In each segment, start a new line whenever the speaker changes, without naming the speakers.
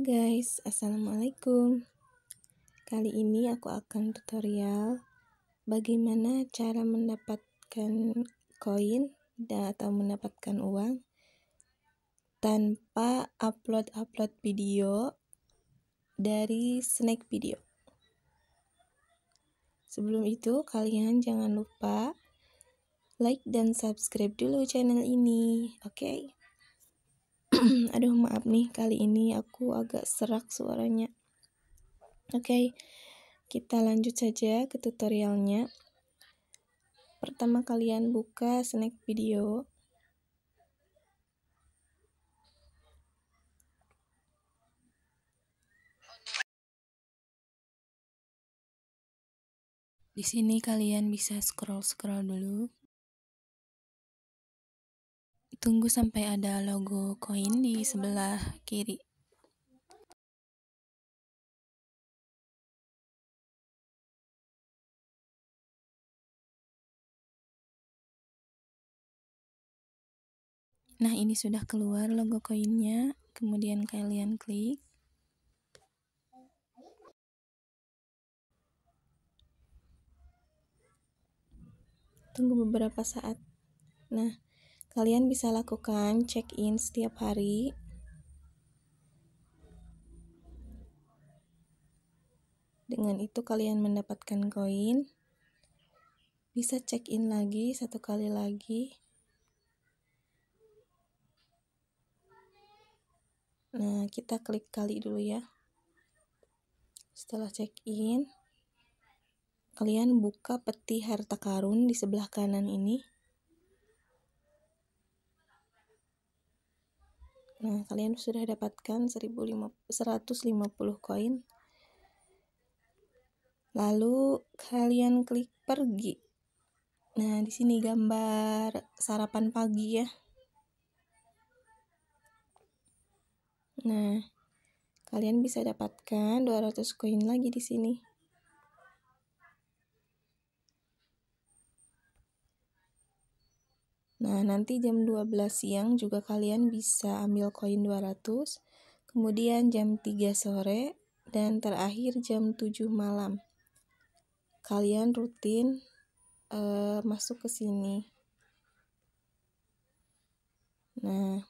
guys, Assalamualaikum Kali ini aku akan tutorial Bagaimana cara mendapatkan koin atau mendapatkan uang Tanpa upload-upload video dari snack video Sebelum itu, kalian jangan lupa like dan subscribe dulu channel ini, oke? Okay? aduh maaf nih kali ini aku agak serak suaranya oke okay, kita lanjut saja ke tutorialnya pertama kalian buka snack video Di sini kalian bisa scroll-scroll dulu Tunggu sampai ada logo koin di sebelah kiri. Nah, ini sudah keluar logo koinnya. Kemudian kalian klik. Tunggu beberapa saat. Nah, Kalian bisa lakukan check-in setiap hari. Dengan itu kalian mendapatkan koin. Bisa check-in lagi satu kali lagi. Nah, kita klik kali dulu ya. Setelah check-in, kalian buka peti harta karun di sebelah kanan ini. Nah, kalian sudah dapatkan 150, koin. Lalu kalian klik pergi. Nah, di sini gambar sarapan pagi ya. Nah, kalian bisa dapatkan 200 koin lagi di sini. Nah, nanti jam 12 siang juga kalian bisa ambil koin 200, kemudian jam 3 sore, dan terakhir jam 7 malam. Kalian rutin uh, masuk ke sini. Nah,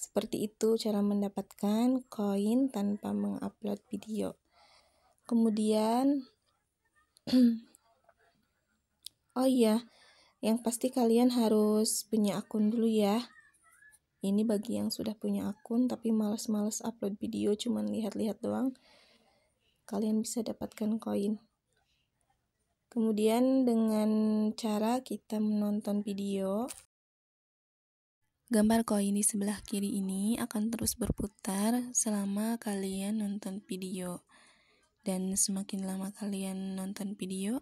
seperti itu cara mendapatkan koin tanpa mengupload video. Kemudian, oh iya, yang pasti kalian harus punya akun dulu ya. Ini bagi yang sudah punya akun tapi males-males upload video cuman lihat-lihat doang. Kalian bisa dapatkan koin. Kemudian dengan cara kita menonton video. Gambar koin di sebelah kiri ini akan terus berputar selama kalian nonton video. Dan semakin lama kalian nonton video,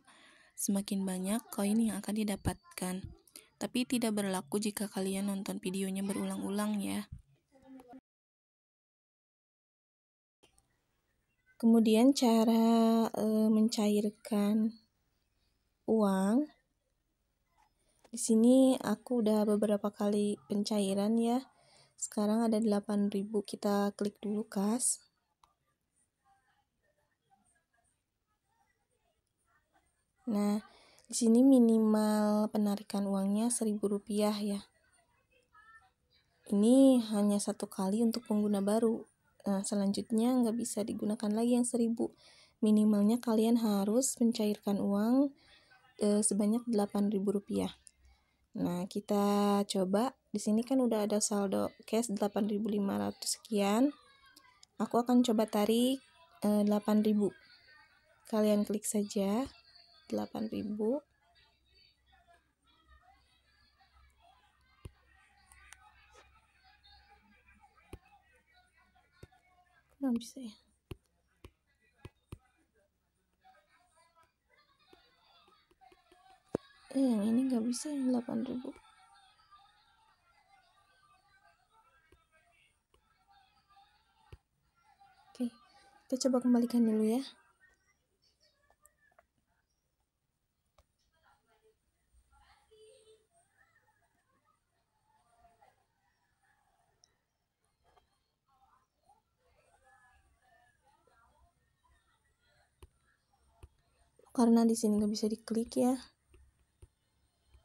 semakin banyak koin yang akan didapatkan. Tapi tidak berlaku jika kalian nonton videonya berulang-ulang ya. Kemudian cara e, mencairkan uang. Di sini aku udah beberapa kali pencairan ya. Sekarang ada 8000, kita klik dulu kas. Nah, di sini minimal penarikan uangnya seribu rupiah ya. Ini hanya satu kali untuk pengguna baru. Nah, selanjutnya nggak bisa digunakan lagi yang seribu Minimalnya kalian harus mencairkan uang e, sebanyak ribu rupiah Nah, kita coba. Di sini kan udah ada saldo cash 8.500 sekian. Aku akan coba tarik e, eh, 8.000. Kalian klik saja. 8000 kurang bisa ya eh yang ini nggak bisa yang 8000 Oke, kita coba kembalikan dulu ya. karena di sini nggak bisa diklik ya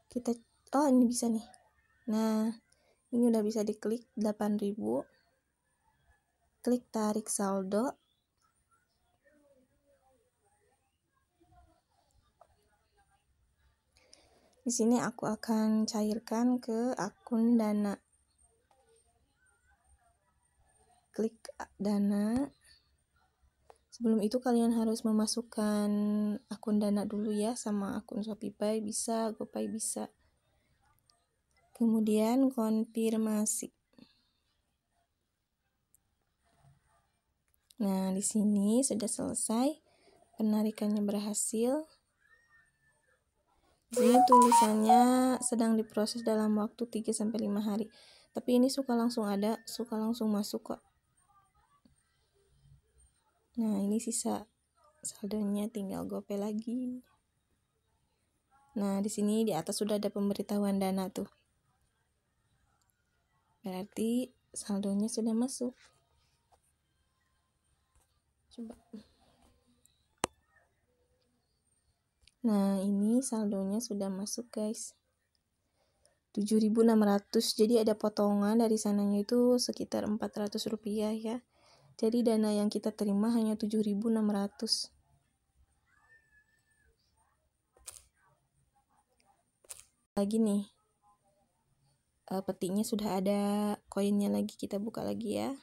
kita oh ini bisa nih nah ini udah bisa diklik 8000 klik tarik saldo di sini aku akan cairkan ke akun dana klik dana Sebelum itu kalian harus memasukkan akun Dana dulu ya sama akun ShopeePay bisa, GoPay bisa. Kemudian konfirmasi. Nah, di sini sudah selesai. Penarikannya berhasil. Di tulisannya sedang diproses dalam waktu 3 sampai 5 hari. Tapi ini suka langsung ada, suka langsung masuk kok. Nah, ini sisa saldonya tinggal GoPay lagi. Nah, di sini di atas sudah ada pemberitahuan dana tuh. Berarti saldonya sudah masuk. Coba. Nah, ini saldonya sudah masuk, guys. 7.600. Jadi ada potongan dari sananya itu sekitar 400 rupiah ya. Jadi dana yang kita terima hanya 7.600. Lagi nih. Uh, petinya sudah ada, koinnya lagi kita buka lagi ya.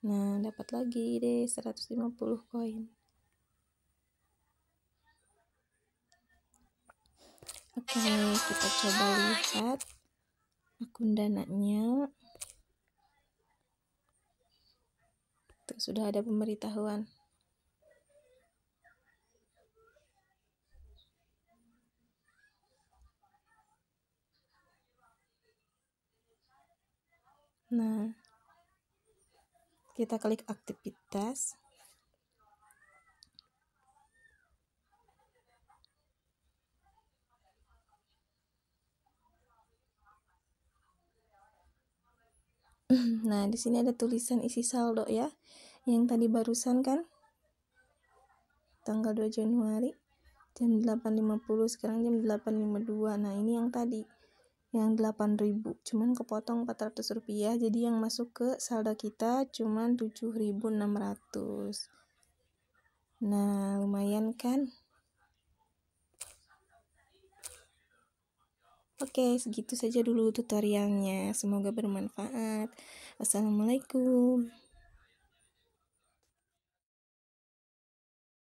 Nah, dapat lagi deh 150 koin. Oke, okay, kita coba lihat akun dananya. sudah ada pemberitahuan. Nah, kita klik aktivitas. Nah, di sini ada tulisan isi saldo ya yang tadi barusan kan tanggal 2 Januari jam 8.50 sekarang jam 8.52 nah ini yang tadi yang 8.000 cuman kepotong 400 rupiah jadi yang masuk ke saldo kita cuman 7.600 nah lumayan kan Oke, segitu saja dulu tutorialnya. Semoga bermanfaat. Wassalamualaikum.